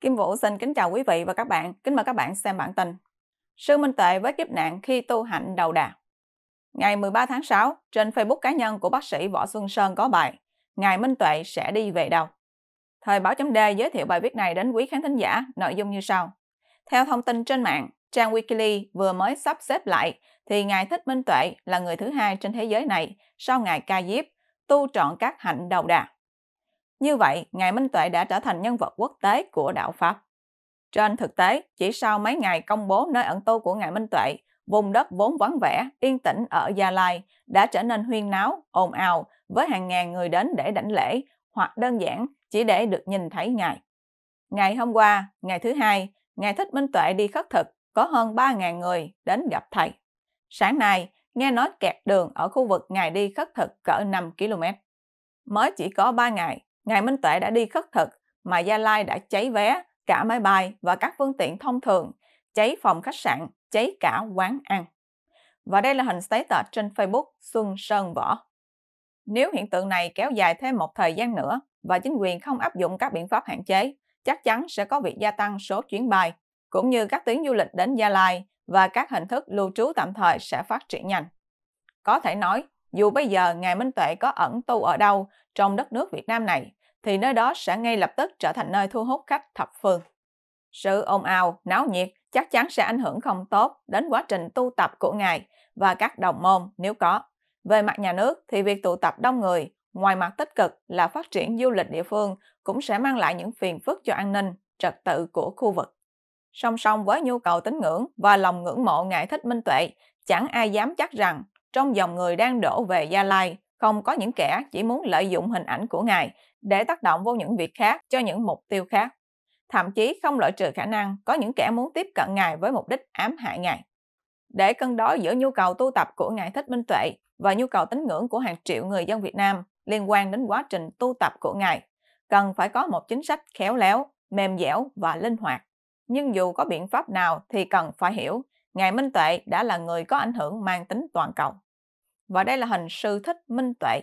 Kim Vũ xin kính chào quý vị và các bạn. Kính mời các bạn xem bản tin. Sư Minh Tệ với kiếp nạn khi tu hạnh đầu đà. Ngày 13 tháng 6, trên Facebook cá nhân của bác sĩ Võ Xuân Sơn có bài Ngài Minh Tuệ sẽ đi về đâu? Thời báo chấm giới thiệu bài viết này đến quý khán thính giả, nội dung như sau. Theo thông tin trên mạng, trang Wikileaks vừa mới sắp xếp lại thì Ngài Thích Minh Tuệ là người thứ hai trên thế giới này sau Ngài Ca Diếp, tu trọn các hạnh đầu đà. Như vậy, Ngài Minh Tuệ đã trở thành nhân vật quốc tế của đạo Pháp. Trên thực tế, chỉ sau mấy ngày công bố nơi ẩn tu của Ngài Minh Tuệ, vùng đất vốn vắng vẻ, yên tĩnh ở Gia Lai đã trở nên huyên náo, ồn ào với hàng ngàn người đến để đảnh lễ hoặc đơn giản chỉ để được nhìn thấy Ngài. Ngày hôm qua, ngày thứ hai, Ngài Thích Minh Tuệ đi khất thực, có hơn 3.000 người đến gặp Thầy. Sáng nay, nghe nói kẹt đường ở khu vực Ngài đi khất thực cỡ 5 km. Mới chỉ có 3 ngày, Ngài Minh Tuệ đã đi khất thực mà Gia Lai đã cháy vé, cả máy bay và các phương tiện thông thường, cháy phòng khách sạn, cháy cả quán ăn. Và đây là hình status trên Facebook Xuân Sơn Võ. Nếu hiện tượng này kéo dài thêm một thời gian nữa và chính quyền không áp dụng các biện pháp hạn chế, chắc chắn sẽ có việc gia tăng số chuyến bay, cũng như các tuyến du lịch đến Gia Lai và các hình thức lưu trú tạm thời sẽ phát triển nhanh. Có thể nói, dù bây giờ Ngài Minh Tuệ có ẩn tu ở đâu trong đất nước Việt Nam này, thì nơi đó sẽ ngay lập tức trở thành nơi thu hút khách thập phương. Sự ồn ào, náo nhiệt chắc chắn sẽ ảnh hưởng không tốt đến quá trình tu tập của ngài và các đồng môn nếu có. Về mặt nhà nước thì việc tụ tập đông người, ngoài mặt tích cực là phát triển du lịch địa phương cũng sẽ mang lại những phiền phức cho an ninh, trật tự của khu vực. Song song với nhu cầu tín ngưỡng và lòng ngưỡng mộ ngài thích minh tuệ, chẳng ai dám chắc rằng trong dòng người đang đổ về Gia Lai không có những kẻ chỉ muốn lợi dụng hình ảnh của ngài để tác động vô những việc khác cho những mục tiêu khác. Thậm chí không loại trừ khả năng có những kẻ muốn tiếp cận ngài với mục đích ám hại ngài. Để cân đối giữa nhu cầu tu tập của ngài Thích Minh Tuệ và nhu cầu tín ngưỡng của hàng triệu người dân Việt Nam liên quan đến quá trình tu tập của ngài, cần phải có một chính sách khéo léo, mềm dẻo và linh hoạt. Nhưng dù có biện pháp nào thì cần phải hiểu, ngài Minh Tuệ đã là người có ảnh hưởng mang tính toàn cầu và đây là hình sư thích minh tuệ.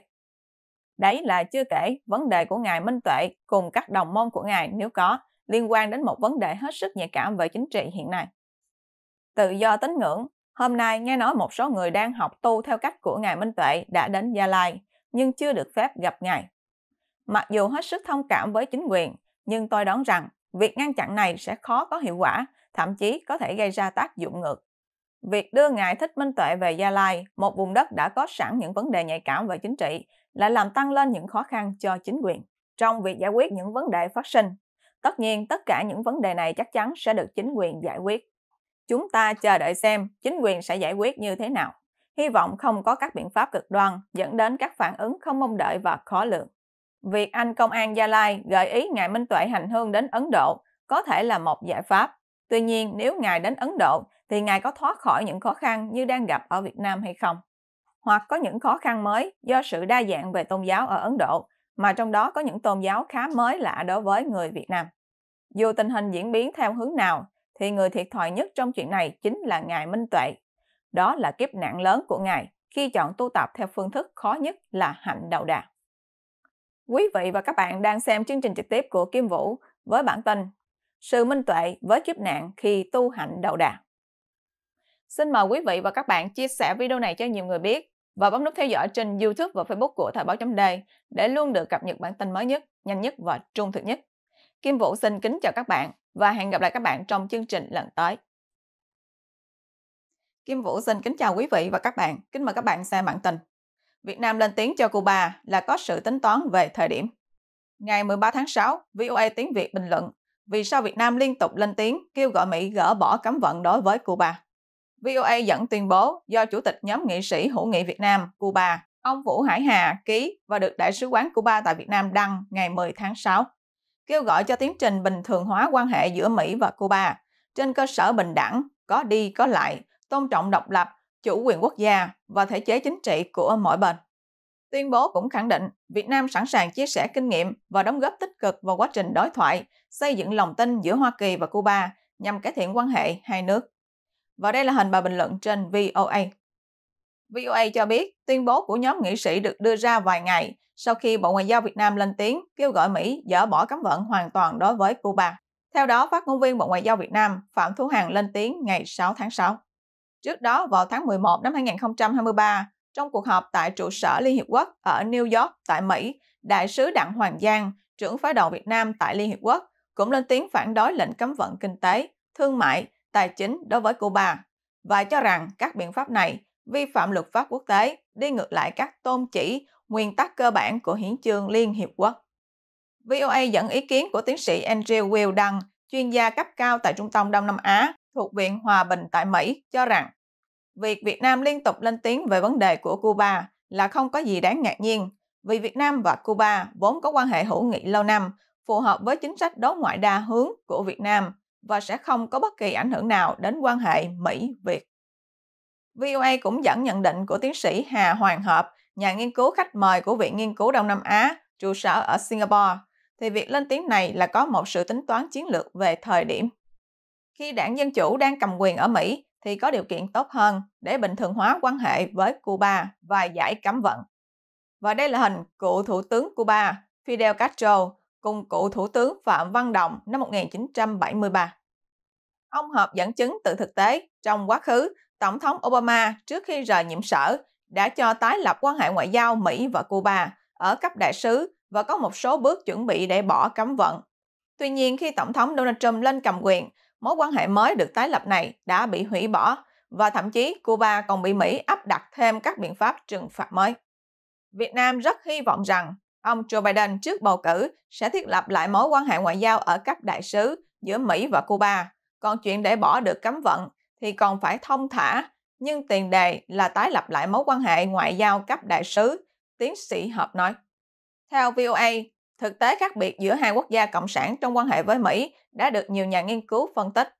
Đấy là chưa kể vấn đề của ngài Minh Tuệ cùng các đồng môn của ngài nếu có liên quan đến một vấn đề hết sức nhạy cảm về chính trị hiện nay. Tự do tín ngưỡng, hôm nay nghe nói một số người đang học tu theo cách của ngài Minh Tuệ đã đến Gia Lai nhưng chưa được phép gặp ngài. Mặc dù hết sức thông cảm với chính quyền, nhưng tôi đoán rằng việc ngăn chặn này sẽ khó có hiệu quả, thậm chí có thể gây ra tác dụng ngược. Việc đưa ngài Thích Minh Tuệ về Gia Lai, một vùng đất đã có sẵn những vấn đề nhạy cảm về chính trị, lại làm tăng lên những khó khăn cho chính quyền trong việc giải quyết những vấn đề phát sinh. Tất nhiên, tất cả những vấn đề này chắc chắn sẽ được chính quyền giải quyết. Chúng ta chờ đợi xem chính quyền sẽ giải quyết như thế nào. Hy vọng không có các biện pháp cực đoan dẫn đến các phản ứng không mong đợi và khó lường. Việc anh công an Gia Lai gợi ý ngài Minh Tuệ hành hương đến Ấn Độ có thể là một giải pháp. Tuy nhiên, nếu ngài đến Ấn Độ thì ngài có thoát khỏi những khó khăn như đang gặp ở Việt Nam hay không? Hoặc có những khó khăn mới do sự đa dạng về tôn giáo ở Ấn Độ, mà trong đó có những tôn giáo khá mới lạ đối với người Việt Nam. Dù tình hình diễn biến theo hướng nào, thì người thiệt thòi nhất trong chuyện này chính là ngài Minh Tuệ. Đó là kiếp nạn lớn của ngài khi chọn tu tập theo phương thức khó nhất là hạnh đầu đà. Quý vị và các bạn đang xem chương trình trực tiếp của Kim Vũ với bản tin Sự Minh Tuệ với kiếp nạn khi tu hạnh đầu đà. Xin mời quý vị và các bạn chia sẻ video này cho nhiều người biết và bấm nút theo dõi trên YouTube và Facebook của Thời báo chấm đề để luôn được cập nhật bản tin mới nhất, nhanh nhất và trung thực nhất. Kim Vũ xin kính chào các bạn và hẹn gặp lại các bạn trong chương trình lần tới. Kim Vũ xin kính chào quý vị và các bạn. Kính mời các bạn xem bản tin. Việt Nam lên tiếng cho Cuba là có sự tính toán về thời điểm. Ngày 13 tháng 6, VOA tiếng Việt bình luận vì sao Việt Nam liên tục lên tiếng kêu gọi Mỹ gỡ bỏ cấm vận đối với Cuba. VOA dẫn tuyên bố do Chủ tịch nhóm nghị sĩ hữu nghị Việt Nam, Cuba, ông Vũ Hải Hà ký và được Đại sứ quán Cuba tại Việt Nam đăng ngày 10 tháng 6, kêu gọi cho tiến trình bình thường hóa quan hệ giữa Mỹ và Cuba trên cơ sở bình đẳng, có đi có lại, tôn trọng độc lập, chủ quyền quốc gia và thể chế chính trị của mỗi bên. Tuyên bố cũng khẳng định Việt Nam sẵn sàng chia sẻ kinh nghiệm và đóng góp tích cực vào quá trình đối thoại, xây dựng lòng tin giữa Hoa Kỳ và Cuba nhằm cải thiện quan hệ hai nước. Và đây là hình bài bình luận trên VOA. VOA cho biết tuyên bố của nhóm nghị sĩ được đưa ra vài ngày sau khi Bộ Ngoại giao Việt Nam lên tiếng kêu gọi Mỹ dỡ bỏ cấm vận hoàn toàn đối với Cuba. Theo đó, phát ngôn viên Bộ Ngoại giao Việt Nam Phạm Thu Hằng lên tiếng ngày 6 tháng 6. Trước đó, vào tháng 11 năm 2023, trong cuộc họp tại trụ sở Liên Hiệp Quốc ở New York, tại Mỹ, Đại sứ Đặng Hoàng Giang, trưởng phái đoàn Việt Nam tại Liên Hiệp Quốc, cũng lên tiếng phản đối lệnh cấm vận kinh tế, thương mại tài chính đối với Cuba và cho rằng các biện pháp này vi phạm luật pháp quốc tế, đi ngược lại các tôn chỉ, nguyên tắc cơ bản của hiến trương Liên Hiệp Quốc. VOA dẫn ý kiến của tiến sĩ Andrew Will Đăng, chuyên gia cấp cao tại Trung tâm Đông Nam Á thuộc Viện Hòa Bình tại Mỹ, cho rằng việc Việt Nam liên tục lên tiếng về vấn đề của Cuba là không có gì đáng ngạc nhiên, vì Việt Nam và Cuba vốn có quan hệ hữu nghị lâu năm, phù hợp với chính sách đối ngoại đa hướng của Việt Nam và sẽ không có bất kỳ ảnh hưởng nào đến quan hệ Mỹ-Việt. VOA cũng dẫn nhận định của tiến sĩ Hà Hoàng Hợp, nhà nghiên cứu khách mời của Viện Nghiên cứu Đông Nam Á, trụ sở ở Singapore, thì việc lên tiếng này là có một sự tính toán chiến lược về thời điểm. Khi đảng Dân Chủ đang cầm quyền ở Mỹ thì có điều kiện tốt hơn để bình thường hóa quan hệ với Cuba và giải cấm vận. Và đây là hình cựu Thủ tướng Cuba Fidel Castro cùng cựu Thủ tướng Phạm Văn Đồng năm 1973. Ông Hợp dẫn chứng từ thực tế, trong quá khứ, Tổng thống Obama trước khi rời nhiệm sở đã cho tái lập quan hệ ngoại giao Mỹ và Cuba ở cấp đại sứ và có một số bước chuẩn bị để bỏ cấm vận. Tuy nhiên, khi Tổng thống Donald Trump lên cầm quyền, mối quan hệ mới được tái lập này đã bị hủy bỏ và thậm chí Cuba còn bị Mỹ áp đặt thêm các biện pháp trừng phạt mới. Việt Nam rất hy vọng rằng Ông Joe Biden trước bầu cử sẽ thiết lập lại mối quan hệ ngoại giao ở cấp đại sứ giữa Mỹ và Cuba. Còn chuyện để bỏ được cấm vận thì còn phải thông thả, nhưng tiền đề là tái lập lại mối quan hệ ngoại giao cấp đại sứ, tiến sĩ Hợp nói. Theo VOA, thực tế khác biệt giữa hai quốc gia cộng sản trong quan hệ với Mỹ đã được nhiều nhà nghiên cứu phân tích.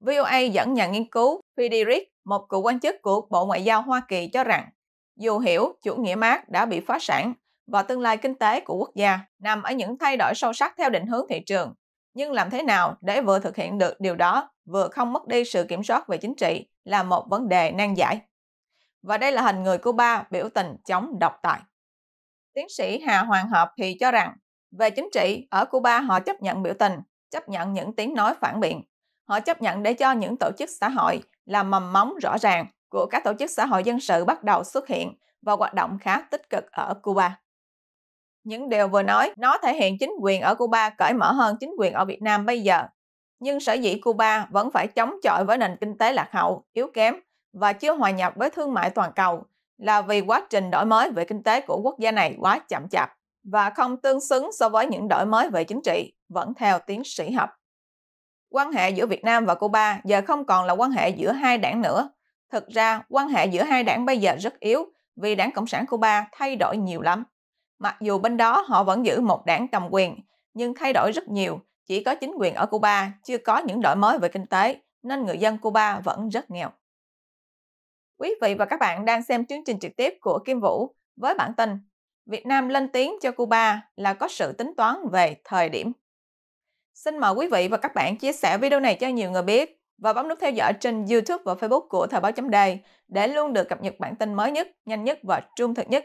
VOA dẫn nhà nghiên cứu Friedrich, một cựu quan chức của Bộ Ngoại giao Hoa Kỳ cho rằng, dù hiểu chủ nghĩa Mark đã bị phá sản, và tương lai kinh tế của quốc gia nằm ở những thay đổi sâu sắc theo định hướng thị trường. Nhưng làm thế nào để vừa thực hiện được điều đó, vừa không mất đi sự kiểm soát về chính trị là một vấn đề nan giải. Và đây là hình người Cuba biểu tình chống độc tài. Tiến sĩ Hà Hoàng Hợp thì cho rằng, về chính trị, ở Cuba họ chấp nhận biểu tình, chấp nhận những tiếng nói phản biện. Họ chấp nhận để cho những tổ chức xã hội là mầm móng rõ ràng của các tổ chức xã hội dân sự bắt đầu xuất hiện và hoạt động khá tích cực ở Cuba. Những điều vừa nói, nó thể hiện chính quyền ở Cuba cởi mở hơn chính quyền ở Việt Nam bây giờ. Nhưng sở dĩ Cuba vẫn phải chống chọi với nền kinh tế lạc hậu, yếu kém và chưa hòa nhập với thương mại toàn cầu là vì quá trình đổi mới về kinh tế của quốc gia này quá chậm chạp và không tương xứng so với những đổi mới về chính trị, vẫn theo tiến sĩ học. Quan hệ giữa Việt Nam và Cuba giờ không còn là quan hệ giữa hai đảng nữa. Thực ra, quan hệ giữa hai đảng bây giờ rất yếu vì đảng Cộng sản Cuba thay đổi nhiều lắm. Mặc dù bên đó họ vẫn giữ một đảng cầm quyền, nhưng thay đổi rất nhiều, chỉ có chính quyền ở Cuba chưa có những đổi mới về kinh tế, nên người dân Cuba vẫn rất nghèo. Quý vị và các bạn đang xem chương trình trực tiếp của Kim Vũ với bản tin Việt Nam lên tiếng cho Cuba là có sự tính toán về thời điểm. Xin mời quý vị và các bạn chia sẻ video này cho nhiều người biết và bấm nút theo dõi trên YouTube và Facebook của Thời báo chấm đề để luôn được cập nhật bản tin mới nhất, nhanh nhất và trung thực nhất